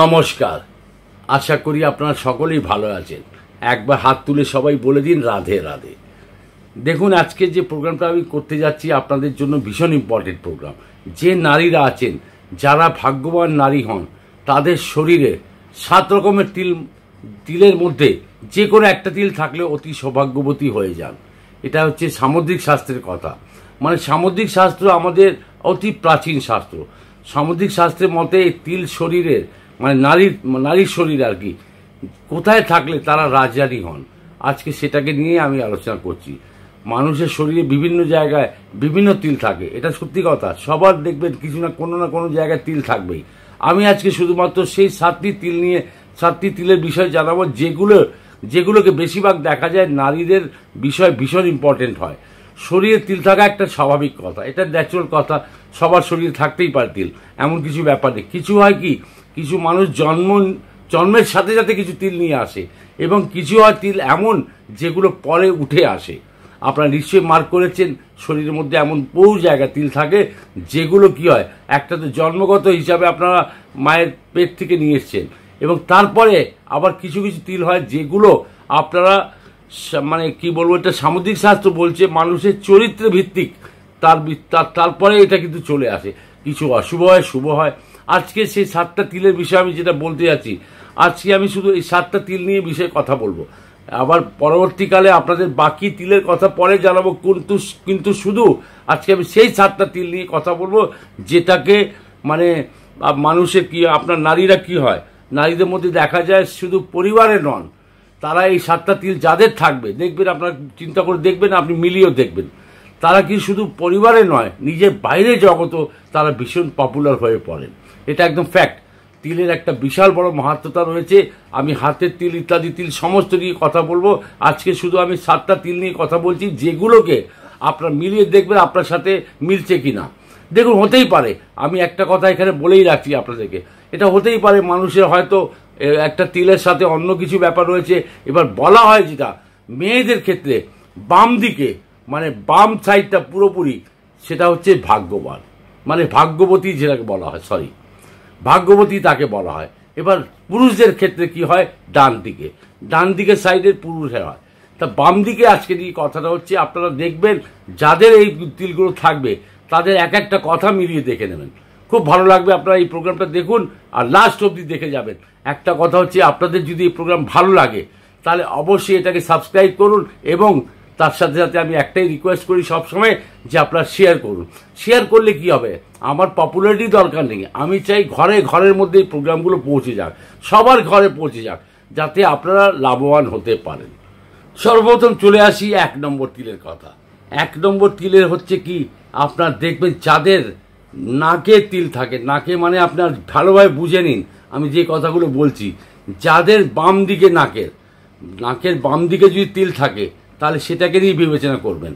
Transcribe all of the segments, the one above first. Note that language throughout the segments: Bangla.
নমস্কার আশা করি আপনারা সকলেই ভালো আছেন একবার হাত তুলে সবাই বলে দিন রাধে রাধে দেখুন আজকে যে প্রোগ্রামটা আমি করতে যাচ্ছি আপনাদের জন্য ভীষণ ইম্পর্টেন্ট প্রোগ্রাম যে নারীরা আছেন যারা ভাগ্যবান নারী হন তাদের শরীরে সাত রকমের তিল তিলের মধ্যে যে কোনো একটা তিল থাকলে অতি সৌভাগ্যবতী হয়ে যান এটা হচ্ছে সামুদ্রিক শাস্ত্রের কথা মানে সামুদ্রিক শাস্ত্র আমাদের অতি প্রাচীন শাস্ত্র সামুদ্রিক শাস্ত্রের মতে তিল শরীরের মানে নারীর নারীর শরীর আর কি কোথায় থাকলে তারা রাজরানী হন আজকে সেটাকে নিয়ে আমি আলোচনা করছি মানুষের শরীরে বিভিন্ন জায়গায় বিভিন্ন তিল থাকে এটা সত্যি কথা সবার দেখবেন কিছু না কোনো না কোনো জায়গায় তিল থাকবেই আমি আজকে শুধুমাত্র সেই সাতটি তিল নিয়ে সাতটি তিলের বিষয় জানাবো যেগুলো যেগুলোকে বেশিরভাগ দেখা যায় নারীদের বিষয় ভীষণ ইম্পর্টেন্ট হয় শরীরে তিল থাকা একটা স্বাভাবিক কথা এটা ন্যাচুরাল কথা সবার শরীরে থাকতেই পারে তিল এমন কিছু ব্যাপার নেই কিছু হয় কি কিছু মানুষ জন্ম জন্মের সাথে সাথে কিছু তিল নিয়ে আসে এবং কিছু হয় তিল এমন যেগুলো পরে উঠে আসে আপনারা নিশ্চয়ই মার্ক করেছেন শরীরের মধ্যে এমন বহু জায়গা তিল থাকে যেগুলো কি হয় একটা তো জন্মগত হিসাবে আপনারা মায়ের পেট থেকে নিয়ে এসছেন এবং তারপরে আবার কিছু কিছু তিল হয় যেগুলো আপনারা মানে কি বলবো এটা সামুদ্রিক শাস্ত্র বলছে মানুষের চরিত্র ভিত্তিক তার তারপরে এটা কিন্তু চলে আসে কিছু অশুভ হয় শুভ হয় আজকে সেই সাতটা তিলের বিষয়ে আমি যেটা বলতে যাচ্ছি আজকে আমি শুধু এই সাতটা তিল নিয়ে বিষয়ে কথা বলবো আবার পরবর্তীকালে আপনাদের বাকি তিলের কথা পরে জানাবো কিন্তু কিন্তু শুধু আজকে আমি সেই সাতটা তিল নিয়ে কথা বলবো যেটাকে মানে মানুষের কি আপনার নারীরা কি হয় নারীদের মধ্যে দেখা যায় শুধু পরিবারে নন তারা এই সাতটা তিল যাদের থাকবে দেখবেন আপনার চিন্তা করে দেখবেন আপনি মিলিয়েও দেখবেন তারা কি শুধু পরিবারে নয় নিজের বাইরে জগত তারা ভীষণ পপুলার হয়ে পড়েন এটা একদম ফ্যাক্ট তিলের একটা বিশাল বড় মাহাত্মতা রয়েছে আমি হাতের তিল ইত্যাদি তিল সমস্ত নিয়ে কথা বলবো আজকে শুধু আমি সাতটা তিল নিয়ে কথা বলছি যেগুলোকে আপনার মিলিয়ে দেখবেন আপনার সাথে মিলছে কি না দেখুন হতেই পারে আমি একটা কথা এখানে বলেই রাখছি আপনাদেরকে এটা হতেই পারে মানুষের হয়তো একটা তিলের সাথে অন্য কিছু ব্যাপার রয়েছে এবার বলা হয় যেটা মেয়েদের ক্ষেত্রে বাম দিকে মানে বাম সাইডটা পুরোপুরি সেটা হচ্ছে ভাগ্যবান মানে ভাগ্যবতী যেটাকে বলা হয় সরি ভাগ্যবতী তাকে বলা হয় এবার পুরুষদের ক্ষেত্রে কি হয় ডান দিকে ডান দিকের সাইডের পুরুষের হয় তা বাম দিকে আজকে দিয়ে কথাটা হচ্ছে আপনারা দেখবেন যাদের এই তিলগুলো থাকবে তাদের এক একটা কথা মিলিয়ে দেখে নেবেন খুব ভালো লাগবে আপনারা এই প্রোগ্রামটা দেখুন আর লাস্ট অবধি দেখে যাবেন একটা কথা হচ্ছে আপনাদের যদি এই প্রোগ্রাম ভালো লাগে তাহলে অবশ্যই এটাকে সাবস্ক্রাইব করুন এবং তার সাথে সাথে আমি একটাই রিকোয়েস্ট করি সবসময় যে আপনারা শেয়ার করুন শেয়ার করলে কি হবে আমার পপুলারিটি দরকার নেই আমি চাই ঘরে ঘরের মধ্যে এই প্রোগ্রামগুলো পৌঁছে যাক সবার ঘরে পৌঁছে যাক যাতে আপনারা লাভবান হতে পারেন সর্বপ্রথম চলে আসি এক নম্বর তিলের কথা এক নম্বর তিলের হচ্ছে কি আপনার দেখবেন যাদের নাকে তিল থাকে নাকে মানে আপনার ভালোভাবে বুঝে নিন আমি যে কথাগুলো বলছি যাদের বাম দিকে নাকের নাকের বাম দিকে যদি তিল থাকে তাহলে সেটাকে নিয়ে বিবেচনা করবেন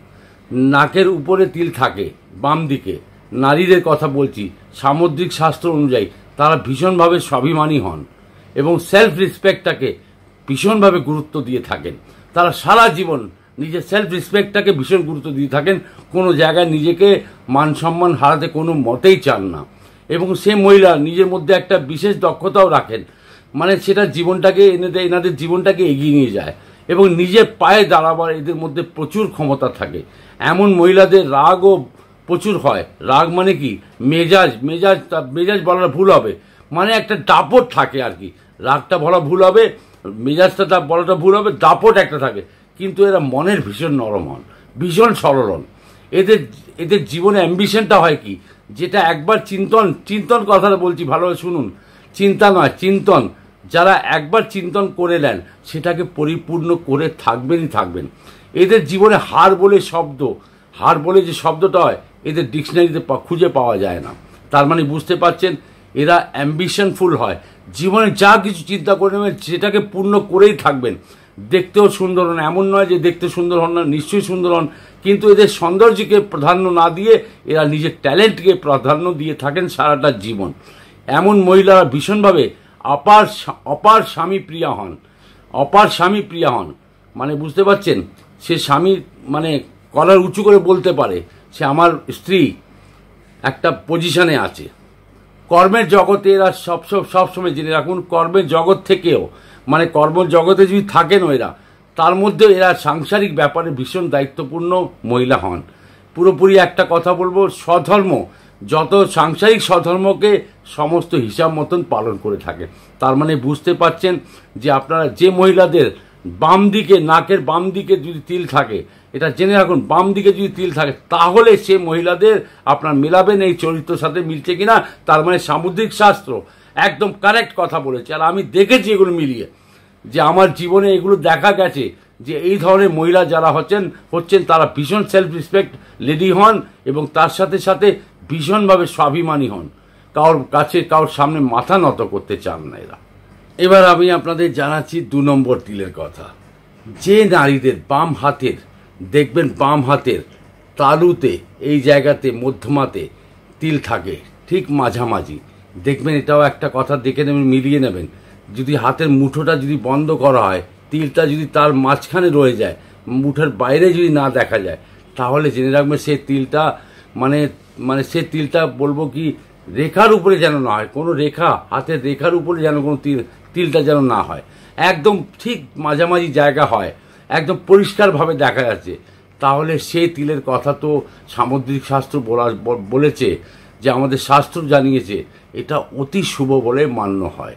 নাকের উপরে তিল থাকে বাম দিকে নারীদের কথা বলছি সামুদ্রিক শাস্ত্র অনুযায়ী তারা ভীষণভাবে স্বাভিমানী হন এবং সেলফ রেসপেক্টটাকে ভীষণভাবে গুরুত্ব দিয়ে থাকেন তারা সারা জীবন নিজের সেলফ রেসপেক্টটাকে ভীষণ গুরুত্ব দিয়ে থাকেন কোনো জায়গায় নিজেকে মান সম্মান হারাতে কোনো মতেই চান না এবং সে মহিলা নিজের মধ্যে একটা বিশেষ দক্ষতাও রাখেন মানে সেটা জীবনটাকে দেয় এনাদের জীবনটাকে এগিয়ে নিয়ে যায় এবং নিজের পায়ে দাঁড়াবার এদের মধ্যে প্রচুর ক্ষমতা থাকে এমন মহিলাদের রাগও প্রচুর হয় রাগ মানে কি মেজাজ মেজাজ মেজাজ বলাটা ভুল হবে মানে একটা দাপট থাকে আর কি রাগটা বলা ভুল হবে মেজাজটা তা বলাটা ভুল হবে দাপট একটা থাকে কিন্তু এরা মনের ভীষণ নরম হন ভীষণ সরল হন এদের এদের জীবনে অ্যাম্বিশনটা হয় কি যেটা একবার চিন্তন চিন্তন কথাটা বলছি ভালোভাবে শুনুন চিন্তা নয় চিন্তন যারা একবার চিন্তন করে নেন সেটাকে পরিপূর্ণ করে থাকবেনই থাকবেন এদের জীবনে হার বলে শব্দ হার বলে যে শব্দটা হয় এদের ডিকশনারিতে খুঁজে পাওয়া যায় না তার মানে বুঝতে পারছেন এরা অ্যাম্বিশনফুল হয় জীবনে যা কিছু চিন্তা করে নেবেন সেটাকে পূর্ণ করেই থাকবেন দেখতেও সুন্দর হন এমন নয় যে দেখতে সুন্দর হন না নিশ্চয়ই সুন্দর হন কিন্তু এদের সৌন্দর্যকে প্রাধান্য না দিয়ে এরা নিজের ট্যালেন্টকে প্রাধান্য দিয়ে থাকেন সারাটা জীবন এমন মহিলারা ভীষণভাবে অপার অপার স্বামী প্রিয়া হন অপার স্বামী প্রিয়া হন মানে বুঝতে পারছেন সে স্বামী মানে কলার উঁচু করে বলতে পারে সে আমার স্ত্রী একটা পজিশনে আছে কর্মের জগতে এরা সব সব সবসময় জেনে রাখুন কর্মের জগৎ থেকেও মানে কর্মজগতে যদি থাকেন এরা তার মধ্যে এরা সাংসারিক ব্যাপারে ভীষণ দায়িত্বপূর্ণ মহিলা হন পুরোপুরি একটা কথা বলবো স্বধর্ম যত সাংসারিক স্বধর্মকে সমস্ত হিসাব মতন পালন করে থাকে তার মানে বুঝতে পাচ্ছেন যে আপনারা যে মহিলাদের বাম দিকে নাকের বাম দিকে যদি তিল থাকে এটা জেনে রাখুন বাম দিকে যদি তিল থাকে তাহলে সে মহিলাদের আপনার মেলাবেন এই চরিত্রের সাথে মিলছে কিনা তার মানে সামুদ্রিক শাস্ত্র একদম কারেক্ট কথা বলেছে আর আমি দেখেছি এগুলো মিলিয়ে যে আমার জীবনে এগুলো দেখা গেছে যে এই ধরনের মহিলা যারা হচ্ছেন হচ্ছেন তারা ভীষণ সেলফ রেসপেক্ট লেডি হন এবং তার সাথে সাথে ভীষণভাবে স্বাভিমানী হন কারোর কাছে কারোর সামনে মাথা নত করতে চান না এরা এবার আমি আপনাদের জানাচ্ছি দু নম্বর তিলের কথা যে নারীদের বাম হাতের দেখবেন বাম হাতের তালুতে এই জায়গাতে মধ্যমাতে তিল থাকে ঠিক মাঝামাঝি দেখবেন এটাও একটা কথা দেখে নেবেন মিলিয়ে নেবেন যদি হাতের মুঠোটা যদি বন্ধ করা হয় তিলটা যদি তার মাঝখানে রয়ে যায় মুঠের বাইরে যদি না দেখা যায় তাহলে জেনে রাখবেন সে তিলটা মানে মানে সে তিলটা বলবো কি রেখার উপরে যেন না হয় কোনো রেখা হাতের রেখার উপরে যেন কোনো তিল তিলটা যেন না হয় একদম ঠিক মাঝামাঝি জায়গা হয় একদম পরিষ্কারভাবে দেখা যাচ্ছে তাহলে সেই তিলের কথা তো সামুদ্রিক শাস্ত্র বলা বলেছে যে আমাদের শাস্ত্র জানিয়েছে এটা অতি শুভ বলে মান্য হয়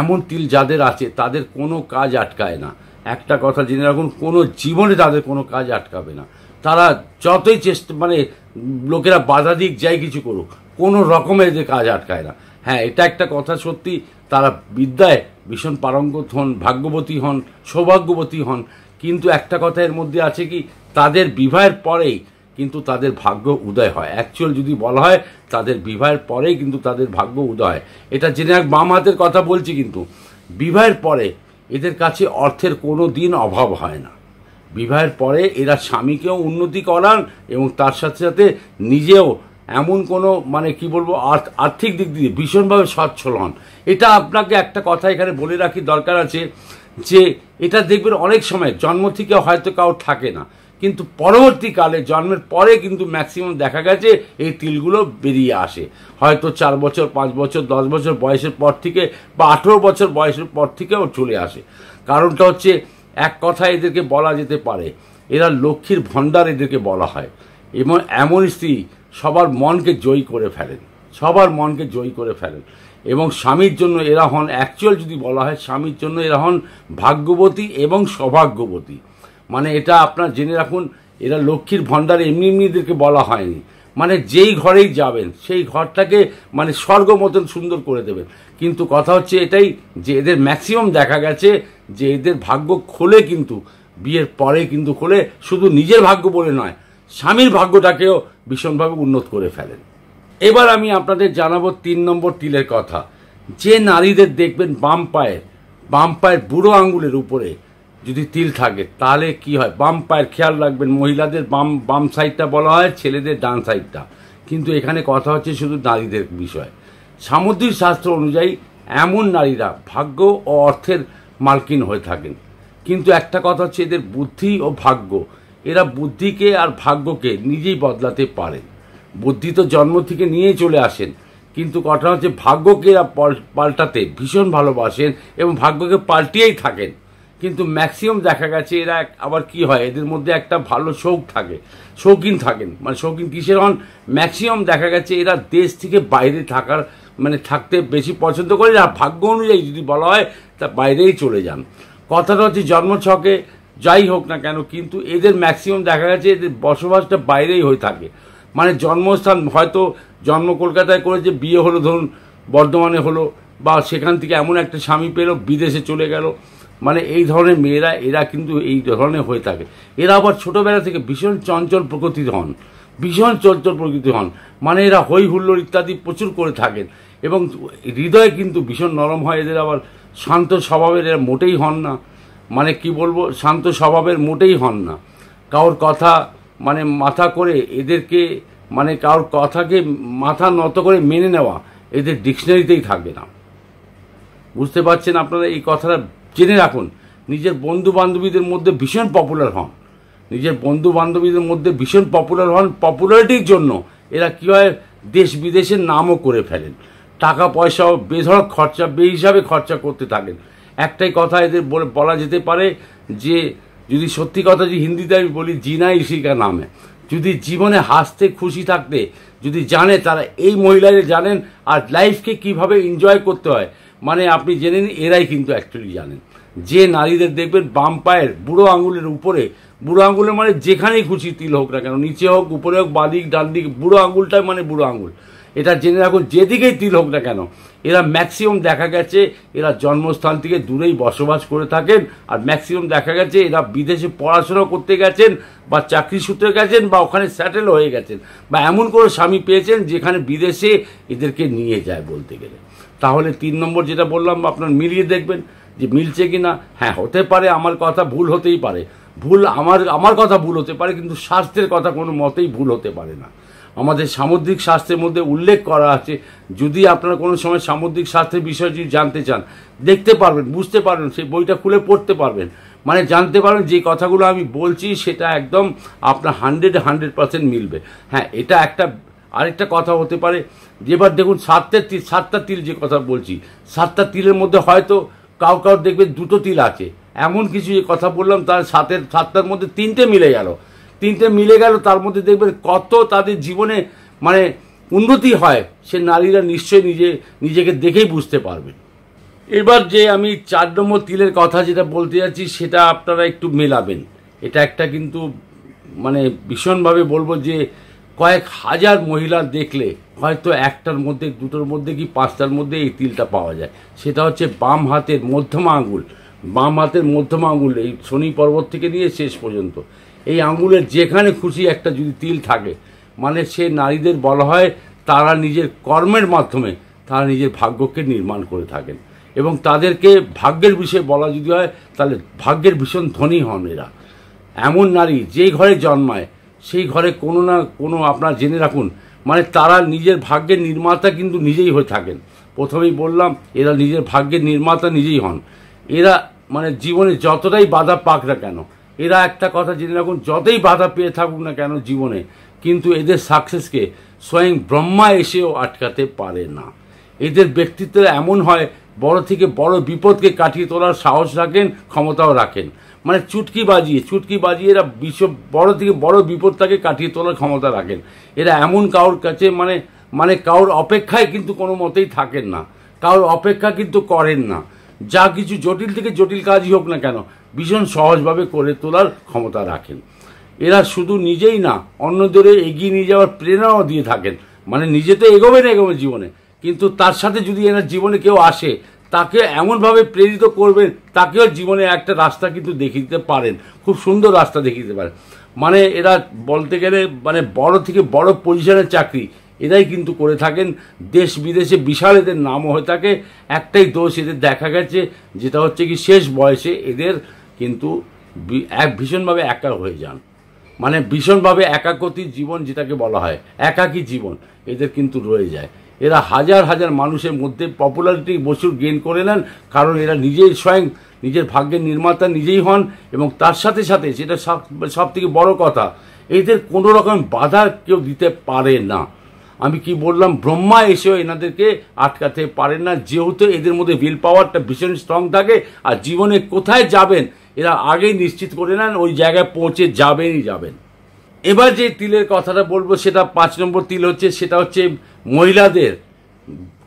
এমন তিল যাদের আছে তাদের কোনো কাজ আটকায় না একটা কথা জেনে রাখুন কোনো জীবনে তাদের কোনো কাজ আটকাবে না তারা যতই চেষ্টা মানে লোকেরা বাধা দিক যাই কিছু করুক কোনো রকমের যে কাজ আটকায় না হ্যাঁ এটা একটা কথা সত্যি তারা বিদ্যায় ভীষণ পারঙ্গত হন ভাগ্যবতী হন সৌভাগ্যবতী হন কিন্তু একটা কথা এর মধ্যে আছে কি তাদের বিবাহের পরেই কিন্তু তাদের ভাগ্য উদয় হয় অ্যাকচুয়াল যদি বলা হয় তাদের বিবাহের পরেই কিন্তু তাদের ভাগ্য উদয় হয় এটা জেনে এক বাম হাতের কথা বলছি কিন্তু বিবাহের পরে এদের কাছে অর্থের কোনো দিন অভাব হয় না বিবাহের পরে এরা স্বামীকেও উন্নতি করান এবং তার সাথে সাথে নিজেও এমন কোনো মানে কি বলবো আর্থিক দিক দিয়ে ভীষণভাবে স্বচ্ছল হন এটা আপনাকে একটা কথা এখানে বলে রাখি দরকার আছে যে এটা দেখবেন অনেক সময় জন্ম থেকে হয়তো কাউ থাকে না কিন্তু পরবর্তীকালে জন্মের পরে কিন্তু ম্যাক্সিমাম দেখা গেছে এই তিলগুলো বেরিয়ে আসে হয়তো চার বছর পাঁচ বছর দশ বছর বয়সের পর থেকে বা আঠেরো বছর বয়সের পর থেকেও চলে আসে কারণটা হচ্ছে এক কথা এদেরকে বলা যেতে পারে এরা লক্ষ্মীর ভণ্ডার এদেরকে বলা হয় এবং এমন স্ত্রী সবার মনকে জয়ী করে ফেলেন সবার মনকে জয়ী করে ফেলেন এবং স্বামীর জন্য এরা হন অ্যাকচুয়াল যদি বলা হয় স্বামীর জন্য এরা হন ভাগ্যবতী এবং সৌভাগ্যবতী মানে এটা আপনার জেনে রাখুন এরা লক্ষ্মীর ভণ্ডার এমনি এমনিদেরকে বলা হয়নি মানে যেই ঘরেই যাবেন সেই ঘরটাকে মানে স্বর্গ মতন সুন্দর করে দেবেন কিন্তু কথা হচ্ছে এটাই যে এদের ম্যাক্সিমাম দেখা গেছে যে এদের ভাগ্য খোলে কিন্তু বিয়ের পরে কিন্তু খোলে শুধু নিজের ভাগ্য বলে নয় স্বামীর ভাগ্যটাকেও ভীষণভাবে উন্নত করে ফেলেন এবার আমি আপনাদের জানাবো তিন নম্বর তিলের কথা যে নারীদের দেখবেন বাম পায়ের বাম পায়ের বুড়ো আঙ্গুলের উপরে যদি তিল থাকে তাহলে কি হয় বাম পায়ের খেয়াল রাখবেন মহিলাদের বাম বাম সাইডটা বলা হয় ছেলেদের ডান সাইডটা কিন্তু এখানে কথা হচ্ছে শুধু নারীদের বিষয় সামুদ্রিক শাস্ত্র অনুযায়ী এমন নারীরা ভাগ্য ও অর্থের মালকিন হয়ে থাকেন কিন্তু একটা কথা হচ্ছে এদের বুদ্ধি ও ভাগ্য এরা বুদ্ধিকে আর ভাগ্যকে নিজেই বদলাতে পারেন বুদ্ধি তো জন্ম থেকে নিয়ে চলে আসেন কিন্তু কথা হচ্ছে ভাগ্যকে পাল্টাতে ভীষণ ভালোবাসেন এবং ভাগ্যকে পাল্টিয়েই থাকেন কিন্তু ম্যাক্সিমাম দেখা গেছে এরা আবার কি হয় এদের মধ্যে একটা ভালো শৌক থাকে শৌখিন থাকেন মানে শৌখিন কিসের হন ম্যাক্সিমাম দেখা গেছে এরা দেশ থেকে বাইরে থাকার মানে থাকতে বেশি পছন্দ করে আর ভাগ্য অনুযায়ী যদি বলা হয় তা বাইরেই চলে যান কথাটা হচ্ছে জন্মছকে যাই হোক না কেন কিন্তু এদের ম্যাক্সিমাম দেখা গেছে এদের বসবাসটা বাইরেই হয়ে থাকে মানে জন্মস্থান হয়তো জন্ম কলকাতায় করেছে বিয়ে হলো ধরুন বর্ধমানে হলো বা সেখান থেকে এমন একটা স্বামী পেলো বিদেশে চলে গেল মানে এই ধরনের মেয়েরা এরা কিন্তু এই ধরনের হয়ে থাকে এরা আবার ছোটোবেলা থেকে ভীষণ চঞ্চল প্রকৃতির হন ভীষণ চঞ্চল প্রকৃতি হন মানে এরা হৈ হুল্লোড় ইত্যাদি প্রচুর করে থাকেন এবং হৃদয় কিন্তু ভীষণ নরম হয় এদের আবার শান্ত স্বভাবের এরা মোটেই হন না মানে কি বলবো শান্ত স্বভাবের মোটেই হন না কারোর কথা মানে মাথা করে এদেরকে মানে কারোর কথাকে মাথা নত করে মেনে নেওয়া এদের ডিকশনারিতেই থাকবে না বুঝতে পারছেন আপনারা এই কথাটা জেনে রাখুন নিজের বন্ধু বান্ধবীদের মধ্যে ভীষণ পপুলার হন নিজের বন্ধু বান্ধবীদের মধ্যে ভীষণ পপুলার হন পপুলারিটির জন্য এরা কীভাবে দেশ বিদেশের নামও করে ফেলেন টাকা পয়সাও বেধড়ক খরচা বে হিসাবে খরচা করতে থাকেন একটাই কথা এদের বলা যেতে পারে যে যদি সত্যি কথা যদি হিন্দিতে আমি বলি জিনা ইসিকা নামে যদি জীবনে হাসতে খুশি থাকতে যদি জানে তারা এই মহিলাদের জানেন আর লাইফকে কিভাবে এনজয় করতে হয় মানে আপনি জেনে নিন এরাই কিন্তু অ্যাকচুয়ালি জানেন যে নারীদের দেখবেন বাম পায়ের বুড়ো আঙুলের উপরে বুড়ো আঙুলের মানে যেখানেই খুশি তিল হোক না কেন নিচে হোক উপরে হোক বাদিক ডান দিক বুড়ো আঙুলটাই মানে বুড়ো আঙুল এটা জেনে রাখুন যেদিকেই তিল হোক না কেন এরা ম্যাক্সিমাম দেখা গেছে এরা জন্মস্থান থেকে দূরেই বসবাস করে থাকেন আর ম্যাক্সিমাম দেখা গেছে এরা বিদেশে পড়াশোনা করতে গেছেন বা চাকরি সূত্রে গেছেন বা ওখানে স্যাটেল হয়ে গেছেন বা এমন করে স্বামী পেয়েছেন যেখানে বিদেশে এদেরকে নিয়ে যায় বলতে গেলে তাহলে তিন নম্বর যেটা বললাম আপনার মিলিয়ে দেখবেন যে মিলছে কি না হ্যাঁ হতে পারে আমার কথা ভুল হতেই পারে ভুল আমার আমার কথা ভুল হতে পারে কিন্তু স্বাস্থ্যের কথা কোনো মতেই ভুল হতে পারে না আমাদের সামুদ্রিক স্বাস্থ্যের মধ্যে উল্লেখ করা আছে যদি আপনারা কোনো সময় সামুদ্রিক স্বাস্থ্যের বিষয়ে যদি জানতে চান দেখতে পারবেন বুঝতে পারবেন সেই বইটা খুলে পড়তে পারবেন মানে জানতে পারেন যে কথাগুলো আমি বলছি সেটা একদম আপনার হান্ড্রেড হান্ড্রেড পার্সেন্ট মিলবে হ্যাঁ এটা একটা আরেকটা কথা হতে পারে যেবার দেখুন সাতটা তিল সাতটা তিল যে কথা বলছি সাতটা তিলের মধ্যে হয়তো কাউ কাউ দেখবে দুটো তিল আছে এমন কিছু যে কথা বললাম তার সাতের সাতটার মধ্যে তিনটে মিলে গেল তিনটে মিলে গেল তার মধ্যে দেখবেন কত তাদের জীবনে মানে উন্নতি হয় সে নারীরা নিশ্চয়ই নিজে নিজেকে দেখেই বুঝতে পারবেন এবার যে আমি চার নম্বর তিলের কথা যেটা বলতে যাচ্ছি সেটা আপনারা একটু মেলাবেন এটা একটা কিন্তু মানে ভীষণভাবে বলবো যে কয়েক হাজার মহিলা দেখলে হয়তো একটার মধ্যে দুটোর মধ্যে কি পাঁচটার মধ্যে এই তিলটা পাওয়া যায় সেটা হচ্ছে বাম হাতের মধ্যমা আঙুল বাম হাতের মধ্যমা আঙুল এই শনি পর্বত থেকে নিয়ে শেষ পর্যন্ত এই আঙুলের যেখানে খুশি একটা যদি তিল থাকে মানে সে নারীদের বলা হয় তারা নিজের কর্মের মাধ্যমে তারা নিজের ভাগ্যকে নির্মাণ করে থাকেন এবং তাদেরকে ভাগ্যের বিষয়ে বলা যদি হয় তাহলে ভাগ্যের ভীষণ ধনী হন এরা এমন নারী যে ঘরে জন্মায় সেই ঘরে কোনো না কোনো আপনার জেনে রাখুন মানে তারা নিজের ভাগ্যের নির্মাতা কিন্তু নিজেই হয়ে থাকেন প্রথমেই বললাম এরা নিজের ভাগ্যের নির্মাতা নিজেই হন এরা মানে জীবনে যতটাই বাধা পাক না কেন এরা একটা কথা জেনে রাখুন যতই বাধা পেয়ে থাকুক না কেন জীবনে কিন্তু এদের সাকসেসকে স্বয়ং ব্রহ্মা এসেও আটকাতে পারে না এদের ব্যক্তিত্ব এমন হয় বড় থেকে বড় বিপদকে কাটিয়ে তোলার সাহস রাখেন ক্ষমতাও রাখেন মানে চুটকি বাজিয়ে চুটকি বাজিয়ে এরা বিশ্ব বড় থেকে বড় বিপদটাকে কাটিয়ে তোলার ক্ষমতা রাখেন এরা এমন কারোর কাছে মানে মানে কারোর অপেক্ষায় কিন্তু কোনো মতেই থাকেন না কারোর অপেক্ষা কিন্তু করেন না যা কিছু জটিল থেকে জটিল কাজই হোক না কেন ভীষণ সহজভাবে করে তোলার ক্ষমতা রাখেন এরা শুধু নিজেই না অন্যদের এগিয়ে নিয়ে যাওয়ার প্রেরণাও দিয়ে থাকেন মানে নিজে তো এগোবে না এগোবে জীবনে কিন্তু তার সাথে যদি এনার জীবনে কেউ আসে তাকে এমনভাবে প্রেরিত করবেন তাকেও জীবনে একটা রাস্তা কিন্তু দেখিয়ে দিতে পারেন খুব সুন্দর রাস্তা দেখিয়ে দিতে পারেন মানে এরা বলতে গেলে মানে বড় থেকে বড় পজিশনের চাকরি এরাই কিন্তু করে থাকেন দেশ বিদেশে বিশাল এদের নামও হয়ে থাকে একটাই দোষ এদের দেখা গেছে যেটা হচ্ছে কি শেষ বয়সে এদের কিন্তু এক ভীষণভাবে একা হয়ে যান মানে ভীষণভাবে একাকতি জীবন যেটাকে বলা হয় একাকী জীবন এদের কিন্তু রয়ে যায় এরা হাজার হাজার মানুষের মধ্যে পপুলারিটি বসুর গেন করে নেন কারণ এরা নিজেই স্বয়ং নিজের ভাগ্যের নির্মাতা নিজেই হন এবং তার সাথে সাথে সেটা সব থেকে বড় কথা এদের কোনো রকম বাধা কেউ দিতে পারে না আমি কি বললাম ব্রহ্মা এসেও এনাদেরকে আটকাতে পারে না যেহেতু এদের মধ্যে উইল পাওয়ারটা ভীষণ স্ট্রং থাকে আর জীবনে কোথায় যাবেন এরা আগেই নিশ্চিত করে নেন ওই জায়গায় পৌঁছে যাবেনই যাবেন এবার যে তিলের কথাটা বলবো সেটা পাঁচ নম্বর তিল হচ্ছে সেটা হচ্ছে মহিলাদের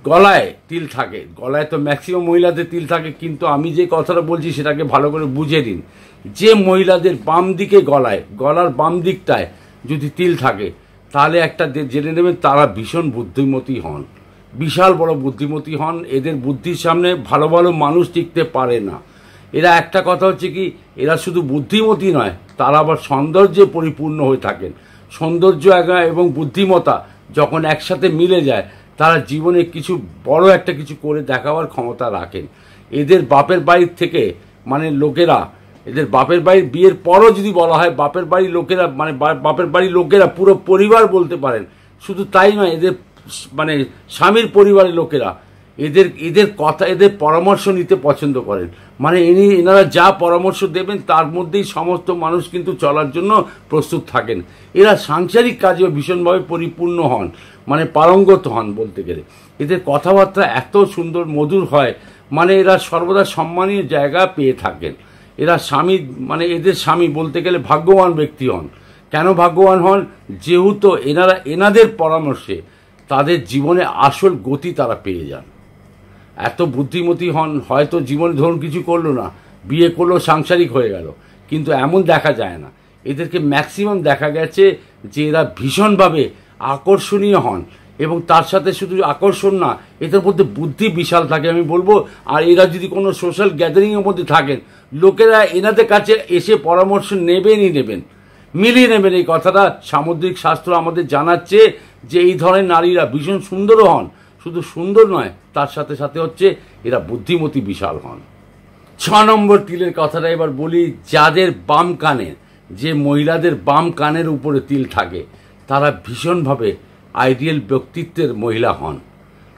গলায় তিল থাকে গলায় তো ম্যাক্সিমাম মহিলাদের তিল থাকে কিন্তু আমি যে কথাটা বলছি সেটাকে ভালো করে বুঝে দিন যে মহিলাদের বাম দিকে গলায় গলার বাম দিকটায় যদি তিল থাকে তাহলে একটা জেনে নেবেন তারা ভীষণ বুদ্ধিমতী হন বিশাল বড় বুদ্ধিমতী হন এদের বুদ্ধির সামনে ভালো ভালো মানুষ টিকতে পারে না এরা একটা কথা হচ্ছে কি এরা শুধু বুদ্ধিমতী নয় তারা আবার সৌন্দর্যে পরিপূর্ণ হয়ে থাকেন সৌন্দর্য এবং বুদ্ধিমতা যখন একসাথে মিলে যায় তারা জীবনে কিছু বড় একটা কিছু করে দেখাবার ক্ষমতা রাখেন এদের বাপের বাড়ির থেকে মানে লোকেরা এদের বাপের বাড়ির বিয়ের পরও যদি বলা হয় বাপের বাড়ির লোকেরা মানে বাপের বাড়ির লোকেরা পুরো পরিবার বলতে পারেন শুধু তাই নয় এদের মানে স্বামীর পরিবারের লোকেরা এদের এদের কথা এদের পরামর্শ নিতে পছন্দ করেন মানে ইনি এনারা যা পরামর্শ দেবেন তার মধ্যেই সমস্ত মানুষ কিন্তু চলার জন্য প্রস্তুত থাকেন এরা সাংসারিক কাজেও ভীষণভাবে পরিপূর্ণ হন মানে পারঙ্গত হন বলতে গেলে এদের কথাবার্তা এত সুন্দর মধুর হয় মানে এরা সর্বদা সম্মানীয় জায়গা পেয়ে থাকেন এরা স্বামী মানে এদের স্বামী বলতে গেলে ভাগ্যবান ব্যক্তি হন কেন ভাগ্যবান হন যেহেতু এনারা এনাদের পরামর্শে তাদের জীবনে আসল গতি তারা পেয়ে যান এত বুদ্ধিমতী হন হয়তো জীবনে ধরুন কিছু করলো না বিয়ে করলো সাংসারিক হয়ে গেল কিন্তু এমন দেখা যায় না এদেরকে ম্যাক্সিমাম দেখা গেছে যে এরা ভীষণভাবে আকর্ষণীয় হন এবং তার সাথে শুধু আকর্ষণ না এদের মধ্যে বুদ্ধি বিশাল থাকে আমি বলবো আর এরা যদি কোনো সোশ্যাল গ্যাদারিংয়ের মধ্যে থাকেন লোকেরা এনাদের কাছে এসে পরামর্শ নেবেনই নেবেন মিলিয়ে নেবেন এই কথাটা সামুদ্রিক শাস্ত্র আমাদের জানাচ্ছে যে এই ধরনের নারীরা ভীষণ সুন্দরও হন শুধু সুন্দর নয় তার সাথে সাথে হচ্ছে এরা বুদ্ধিমতী বিশাল হন ছ নম্বর তিলের কথাটা এবার বলি যাদের বাম কানে যে মহিলাদের বাম কানের উপরে তিল থাকে তারা ভীষণভাবে আইডিয়াল ব্যক্তিত্বের মহিলা হন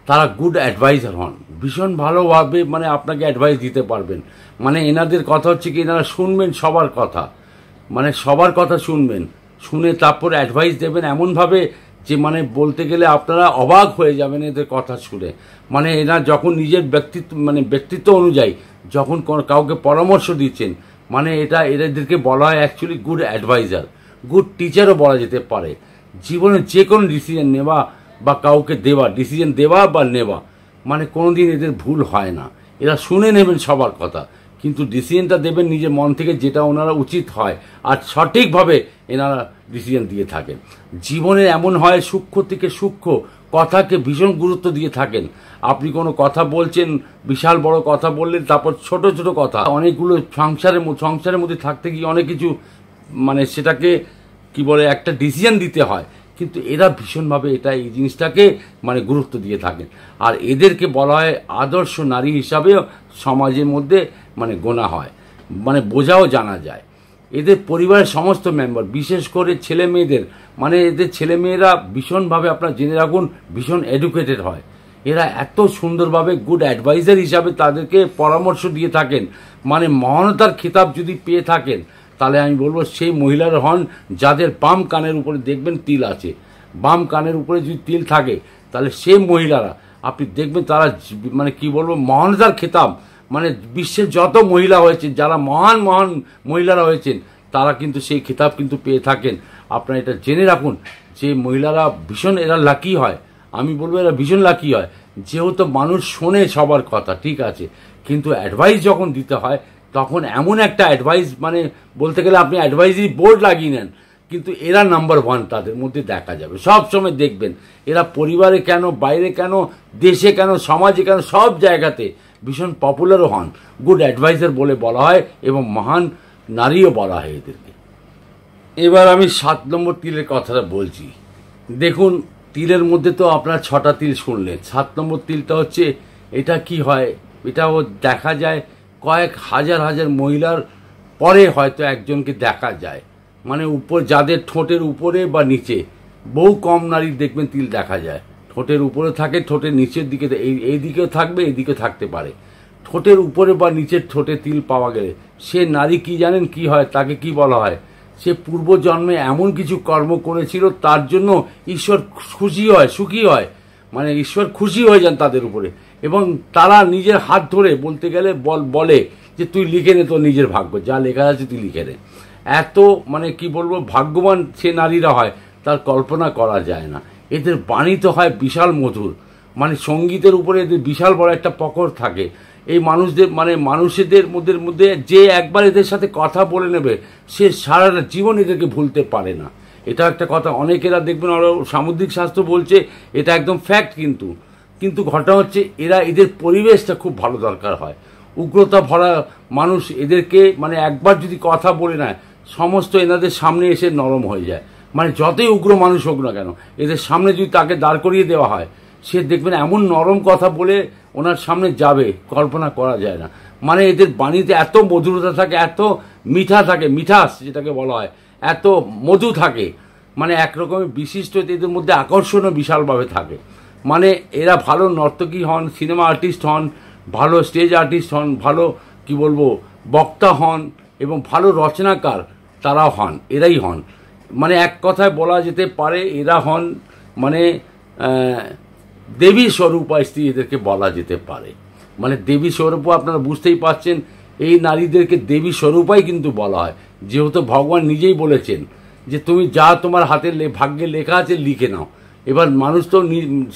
তারা গুড অ্যাডভাইজার হন ভীষণ ভালোভাবে মানে আপনাকে অ্যাডভাইস দিতে পারবেন মানে এনাদের কথা হচ্ছে কি এনারা শুনবেন সবার কথা মানে সবার কথা শুনবেন শুনে তারপর অ্যাডভাইস দেবেন এমনভাবে যে মানে বলতে গেলে আপনারা অবাক হয়ে যাবেন এদের কথা শুনে মানে এরা যখন নিজের ব্যক্তিত্ব মানে ব্যক্তিত্ব অনুযায়ী যখন কাউকে পরামর্শ দিচ্ছেন মানে এটা এদেরকে বলা হয় অ্যাকচুয়ালি গুড অ্যাডভাইজার গুড টিচারও বলা যেতে পারে জীবনে যে কোনো ডিসিশন নেওয়া বা কাউকে দেওয়া ডিসিশন দেওয়া বা নেওয়া মানে কোনো দিন এদের ভুল হয় না এরা শুনে নেবেন সবার কথা কিন্তু ডিসিশনটা দেবেন নিজের মন থেকে যেটা ওনারা উচিত হয় আর সঠিকভাবে এনারা ডিসিশন দিয়ে থাকেন জীবনে এমন হয় সূক্ষ্ম থেকে সূক্ষ্ম কথাকে ভীষণ গুরুত্ব দিয়ে থাকেন আপনি কোনো কথা বলছেন বিশাল বড় কথা বললেন তারপর ছোট ছোট কথা অনেকগুলো সংসারের সংসারের মধ্যে থাকতে গিয়ে অনেক কিছু মানে সেটাকে কি বলে একটা ডিসিশন দিতে হয় কিন্তু এরা ভীষণভাবে এটা এই জিনিসটাকে মানে গুরুত্ব দিয়ে থাকেন আর এদেরকে বলা হয় আদর্শ নারী হিসাবেও সমাজের মধ্যে মানে গোনা হয় মানে বোঝাও জানা যায় এদের পরিবারের সমস্ত মেম্বার বিশেষ করে ছেলে মেয়েদের মানে এদের ছেলে মেয়েরা ভীষণভাবে আপনার জেনে রাখুন ভীষণ এডুকেটেড হয় এরা এত সুন্দরভাবে গুড অ্যাডভাইজার হিসাবে তাদেরকে পরামর্শ দিয়ে থাকেন মানে মহানতার খেতাব যদি পেয়ে থাকেন তাহলে আমি বলবো সেই মহিলার হন যাদের বাম কানের উপরে দেখবেন তিল আছে বাম কানের উপরে যদি তিল থাকে তাহলে সেই মহিলারা আপনি দেখবেন তারা মানে কি বলবো মহানতার খেতাব মানে বিশ্বের যত মহিলা হয়েছেন যারা মহান মহান মহিলারা হয়েছেন তারা কিন্তু সেই খেতাব কিন্তু পেয়ে থাকেন আপনারা এটা জেনে রাখুন যে মহিলারা ভীষণ এরা লাকি হয় আমি বলবো এরা ভীষণ লাকি হয় যেহেতু মানুষ শোনে সবার কথা ঠিক আছে কিন্তু অ্যাডভাইস যখন দিতে হয় তখন এমন একটা অ্যাডভাইস মানে বলতে গেলে আপনি অ্যাডভাইসই বোর্ড লাগিয়ে নেন কিন্তু এরা নাম্বার ওয়ান তাদের মধ্যে দেখা যাবে সব সময় দেখবেন এরা পরিবারে কেন বাইরে কেন দেশে কেন সমাজে কেন সব জায়গাতে ভীষণ পপুলারও হন গুড অ্যাডভাইজার বলে বলা হয় এবং মহান নারীও বলা হয় এদেরকে এবার আমি সাত নম্বর তিলের কথাটা বলছি দেখুন তিলের মধ্যে তো আপনার ছটা তিল শুনলেন সাত নম্বর তিলটা হচ্ছে এটা কি হয় এটাও দেখা যায় কয়েক হাজার হাজার মহিলার পরে হয়তো একজনকে দেখা যায় মানে উপর যাদের ঠোঁটের উপরে বা নিচে বহু কম নারীর দেখবেন তিল দেখা যায় ঠোঁটের উপরে থাকে ঠোঁটের নিচের দিকে এই এইদিকেও থাকবে এইদিকেও থাকতে পারে ঠোঁটের উপরে বা নিচের ঠোঁটে তিল পাওয়া গেলে সে নারী কি জানেন কি হয় তাকে কি বলা হয় সে পূর্বজন্মে এমন কিছু কর্ম করেছিল তার জন্য ঈশ্বর খুশি হয় সুখী হয় মানে ঈশ্বর খুশি হয়ে যান তাদের উপরে এবং তারা নিজের হাত ধরে বলতে গেলে বল বলে যে তুই লিখে নে তোর নিজের ভাগ্য যা লেখা আছে তুই লিখে নে এত মানে কি বলবো ভাগ্যবান সে নারীরা হয় তার কল্পনা করা যায় না এদের বাণী তো হয় বিশাল মধুর মানে সঙ্গীতের উপরে এদের বিশাল বড় একটা পকর থাকে এই মানুষদের মানে মানুষদের মধ্যে মধ্যে যে একবার এদের সাথে কথা বলে নেবে সে সারা জীবন এদেরকে ভুলতে পারে না এটা একটা কথা অনেকেরা দেখবেন আরও সামুদ্রিক স্বাস্থ্য বলছে এটা একদম ফ্যাক্ট কিন্তু কিন্তু ঘটনা হচ্ছে এরা এদের পরিবেশটা খুব ভালো দরকার হয় উগ্রতা ভরা মানুষ এদেরকে মানে একবার যদি কথা বলে নেয় সমস্ত এনাদের সামনে এসে নরম হয়ে যায় মানে যতই উগ্র মানুষ হোক না কেন এদের সামনে যদি তাকে দাঁড় করিয়ে দেওয়া হয় সে দেখবেন এমন নরম কথা বলে ওনার সামনে যাবে কল্পনা করা যায় না মানে এদের বাণীতে এত মধুরতা থাকে এত মিঠা থাকে মিঠাস যেটাকে বলা হয় এত মধু থাকে মানে একরকমের বিশিষ্ট এদের মধ্যে আকর্ষণও বিশালভাবে থাকে মানে এরা ভালো নর্তকী হন সিনেমা আর্টিস্ট হন ভালো স্টেজ আর্টিস্ট হন ভালো কি বলবো বক্তা হন এবং ভালো রচনাকার তারাও হন এরাই হন মানে এক কথায় বলা যেতে পারে এরা হন মানে দেবী স্বরূপা স্ত্রী এদেরকে বলা যেতে পারে মানে দেবী স্বরূপ আপনারা বুঝতেই পারছেন এই নারীদেরকে দেবী স্বরূপাই কিন্তু বলা হয় যেহেতু ভগবান নিজেই বলেছেন যে তুমি যা তোমার হাতের ভাগ্যে লেখা আছে লিখে নাও এবার মানুষ তো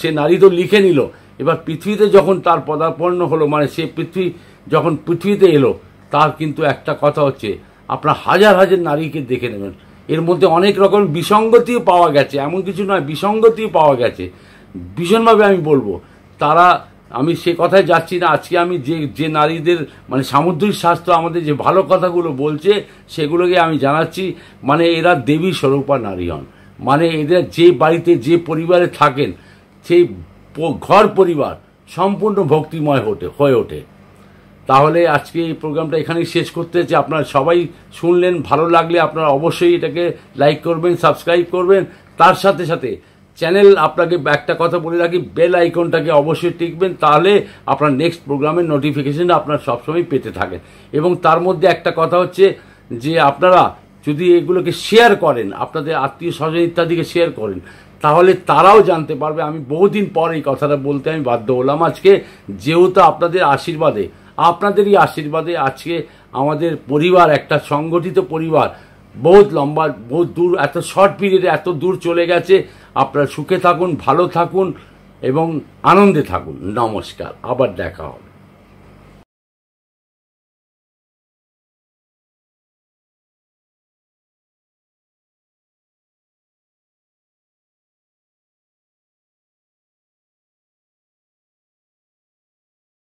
সে নারী তো লিখে নিল এবার পৃথিবীতে যখন তার পদার্পন্ন হলো মানে সে পৃথিবী যখন পৃথিবীতে এলো তার কিন্তু একটা কথা হচ্ছে আপনার হাজার হাজার নারীকে দেখে নেবেন এর মধ্যে অনেক রকম বিসঙ্গতিও পাওয়া গেছে এমন কিছু নয় বিসঙ্গতিও পাওয়া গেছে ভীষণভাবে আমি বলবো তারা আমি সে কথায় যাচ্ছি না আজকে আমি যে যে নারীদের মানে সামুদ্রিক স্বাস্থ্য আমাদের যে ভালো কথাগুলো বলছে সেগুলোকে আমি জানাচ্ছি মানে এরা দেবী স্বরূপা নারী হন মানে এদের যে বাড়িতে যে পরিবারে থাকেন সেই ঘর পরিবার সম্পূর্ণ ভক্তিময় হতে হয়ে ওঠে তাহলে আজকে এই প্রোগ্রামটা এখানেই শেষ করতে যে আপনারা সবাই শুনলেন ভালো লাগলে আপনারা অবশ্যই এটাকে লাইক করবেন সাবস্ক্রাইব করবেন তার সাথে সাথে চ্যানেল আপনাকে একটা কথা বলে রাখি বেল আইকনটাকে অবশ্যই টিকবেন তাহলে আপনার নেক্সট প্রোগ্রামের নোটিফিকেশন আপনার সবসময় পেতে থাকেন এবং তার মধ্যে একটা কথা হচ্ছে যে আপনারা যদি এগুলোকে শেয়ার করেন আপনাদের আত্মীয় স্বজন ইত্যাদিকে শেয়ার করেন তাহলে তারাও জানতে পারবে আমি বহুদিন পর এই কথাটা বলতে আমি বাধ্য হলাম আজকে যেহেতু আপনাদের আশীর্বাদে আপনাদেরই আশীর্বাদে আজকে আমাদের পরিবার একটা সংগঠিত পরিবার বহুত লম্বা বহুত দূর এত শর্ট পিরিয়ডে এত দূর চলে গেছে আপনারা সুখে থাকুন ভালো থাকুন এবং আনন্দে থাকুন নমস্কার আবার দেখা হবে